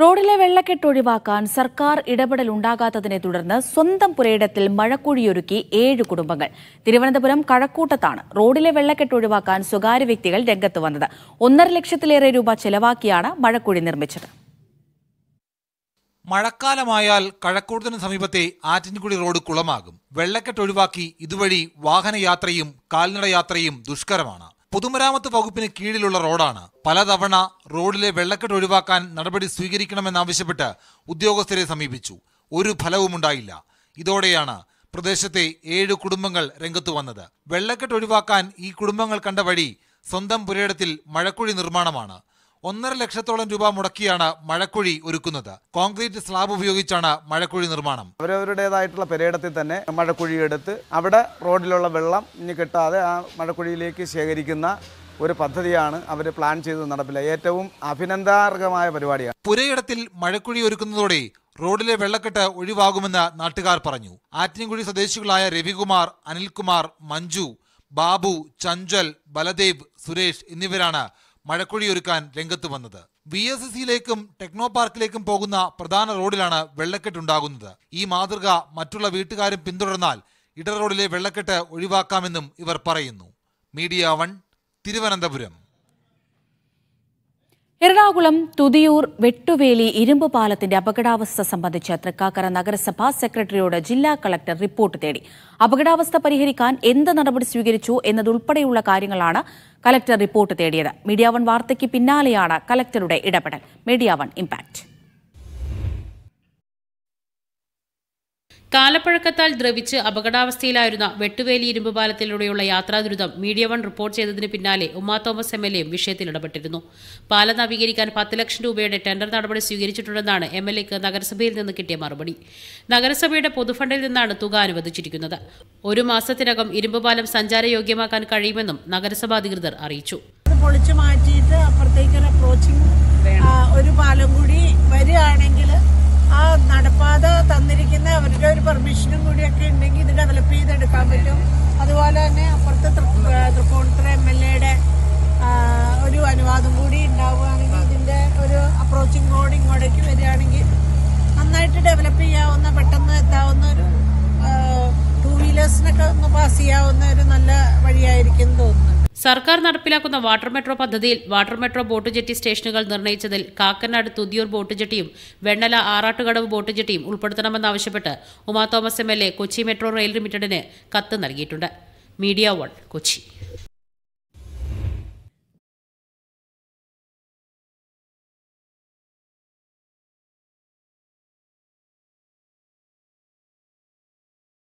റോഡിലെ വെള്ളക്കെട്ട് ഒഴിവാക്കാൻ സർക്കാർ ഇടപെടൽ ഉണ്ടാകാത്തതിനെ തുടർന്ന് സ്വന്തം പുരയിടത്തിൽ മഴക്കുഴിയൊരുക്കി ഏഴ് കുടുംബങ്ങൾ തിരുവനന്തപുരം കഴക്കൂട്ടത്താണ് റോഡിലെ വെള്ളക്കെട്ട് ഒഴിവാക്കാൻ സ്വകാര്യ വ്യക്തികൾ രംഗത്ത് വന്നത് ഒന്നര ലക്ഷത്തിലേറെ രൂപ ചെലവാക്കിയാണ് മഴക്കുഴി നിർമ്മിച്ചത് മഴക്കാലമായാൽ കഴക്കൂട്ടത്തിന് സമീപത്തെ ആറ്റിൻകുടി റോഡ് കുളമാകും വെള്ളക്കെട്ട് ഒഴിവാക്കി ഇതുവഴി വാഹനയാത്രയും കാൽനടയാത്രയും ദുഷ്കരമാണ് പൊതുമരാമത്ത് വകുപ്പിന് കീഴിലുള്ള റോഡാണ് പലതവണ റോഡിലെ വെള്ളക്കെട്ട് ഒഴിവാക്കാൻ നടപടി സ്വീകരിക്കണമെന്നാവശ്യപ്പെട്ട് ഉദ്യോഗസ്ഥരെ സമീപിച്ചു ഒരു ഫലവുമുണ്ടായില്ല ഇതോടെയാണ് പ്രദേശത്തെ ഏഴ് കുടുംബങ്ങൾ രംഗത്തു വന്നത് വെള്ളക്കെട്ട് ഒഴിവാക്കാൻ ഈ കുടുംബങ്ങൾ കണ്ട വഴി സ്വന്തം പുരയിടത്തിൽ മഴക്കുഴി നിർമ്മാണമാണ് ഒന്നര ലക്ഷത്തോളം രൂപ മുടക്കിയാണ് മഴക്കുഴി ഒരുക്കുന്നത് കോൺക്രീറ്റ് സ്ലാബ് ഉപയോഗിച്ചാണ് മഴക്കുഴി നിർമ്മാണം അവരവരുടേതായിട്ടുള്ള പെരയിടത്തിൽ തന്നെ മഴക്കുഴി എടുത്ത് അവിടെ റോഡിലുള്ള വെള്ളം ഇനി കിട്ടാതെ ആ മഴക്കുഴിയിലേക്ക് ശേഖരിക്കുന്ന ഒരു പദ്ധതിയാണ് അവർ പ്ലാൻ ചെയ്ത് നടപ്പില്ല ഏറ്റവും അഭിനന്ദാർഹമായ പരിപാടിയാണ് പുരയിടത്തിൽ മഴക്കുഴി ഒരുക്കുന്നതോടെ റോഡിലെ വെള്ളക്കെട്ട് ഒഴിവാകുമെന്ന് നാട്ടുകാർ പറഞ്ഞു ആറ്റിൻകുഴി സ്വദേശികളായ രവികുമാർ അനിൽകുമാർ മഞ്ജു ബാബു ചഞ്ചൽ ബലദേവ് സുരേഷ് എന്നിവരാണ് ഒരുക്കാൻ രംഗത്ത് വന്നത് വി എസ് സിയിലേക്കും ടെക്നോ പാർക്കിലേക്കും പോകുന്ന പ്രധാന റോഡിലാണ് വെള്ളക്കെട്ടുണ്ടാകുന്നത് ഈ മാതൃക മറ്റുള്ള വീട്ടുകാരും പിന്തുടർന്നാൽ ഇടറോഡിലെ വെള്ളക്കെട്ട് ഒഴിവാക്കാമെന്നും ഇവർ പറയുന്നു മീഡിയ വൺ തിരുവനന്തപുരം എറണാകുളം തുതിയൂർ വെട്ടുവേലി ഇരുമ്പ് പാലത്തിന്റെ അപകടാവസ്ഥ സംബന്ധിച്ച് തൃക്കാക്കര നഗരസഭാ സെക്രട്ടറിയോട് ജില്ലാ കളക്ടർ റിപ്പോർട്ട് തേടി അപകടാവസ്ഥ പരിഹരിക്കാൻ എന്ത് നടപടി സ്വീകരിച്ചു എന്നതുൾപ്പെടെയുള്ള കാര്യങ്ങളാണ് കളക്ടർ റിപ്പോർട്ട് തേടിയത് മീഡിയാവൺ വാർത്തയ്ക്ക് പിന്നാലെയാണ് കളക്ടറുടെ ഇടപെടൽ മീഡിയാവൺ ഇംപാക്ട് ഇമ്പാക്ട് കാലപ്പഴക്കത്താൽ ദ്രവിച്ച് അപകടാവസ്ഥയിലായിരുന്ന വെട്ടുവേലി ഇരുമ്പ് പാലത്തിലൂടെയുള്ള യാത്രാദുരിതം മീഡിയ വൺ റിപ്പോർട്ട് ചെയ്തതിന് പിന്നാലെ ഉമ്മാ തോമസ് എം എൽ എയും വിഷയത്തിൽ ഇടപെട്ടിരുന്നു പാലം നവീകരിക്കാൻ പത്ത് ലക്ഷം രൂപയുടെ ടെൻഡർ നടപടി സ്വീകരിച്ചിട്ടുണ്ടെന്നാണ് എം എൽ എക്ക് നഗരസഭയിൽ നിന്ന് കിട്ടിയ മറുപടി നഗരസഭയുടെ പൊതുഫണ്ടിൽ നിന്നാണ് തുക അനുവദിച്ചിരിക്കുന്നത് ഒരു മാസത്തിനകം ഇരുമ്പ് പാലം സഞ്ചാരയോഗ്യമാക്കാൻ കഴിയുമെന്നും നഗരസഭാ അധികൃതർ അറിയിച്ചു പൊളിച്ചു മാറ്റിയിട്ട് അപ്പുറത്തേക്കൊരു അപ്രോച്ചിങ് പറ്റും അതുപോലെ തന്നെ അപ്പുറത്തെ തൃപ്പൂണിത്തുറ എം എൽ എയുടെ ഒരു അനുവാദം കൂടി ഉണ്ടാവുകയാണെങ്കിൽ ഇതിന്റെ ഒരു അപ്രോച്ചും കൂടി ഇങ്ങോട്ടേക്ക് വരികയാണെങ്കിൽ നന്നായിട്ട് ഡെവലപ്പ് ചെയ്യാവുന്ന പെട്ടെന്ന് എത്താവുന്ന ഒരു ടൂ വീലേഴ്സിനൊക്കെ ഒന്ന് പാസ് ചെയ്യാവുന്ന ഒരു നല്ല വഴിയായിരിക്കും തോന്നുന്നു സർക്കാർ നടപ്പിലാക്കുന്ന വാട്ടർ മെട്രോ പദ്ധതിയിൽ വാട്ടർ മെട്രോ ബോട്ട് ജെട്ടി സ്റ്റേഷനുകൾ നിർണ്ണയിച്ചതിൽ കാക്കനാട് തുതിയൂർ ബോട്ട് ജെട്ടിയും വെണ്ണല ആറാട്ടുകടവ് ബോട്ട് ജെട്ടിയും ഉൾപ്പെടുത്തണമെന്നാവശ്യപ്പെട്ട് Uma Thomas M Kochi metro rail ലിമിറ്റഡിന് കത്ത് നൽകിയിട്ടുണ്ട് മീഡിയ വൺ കൊച്ചി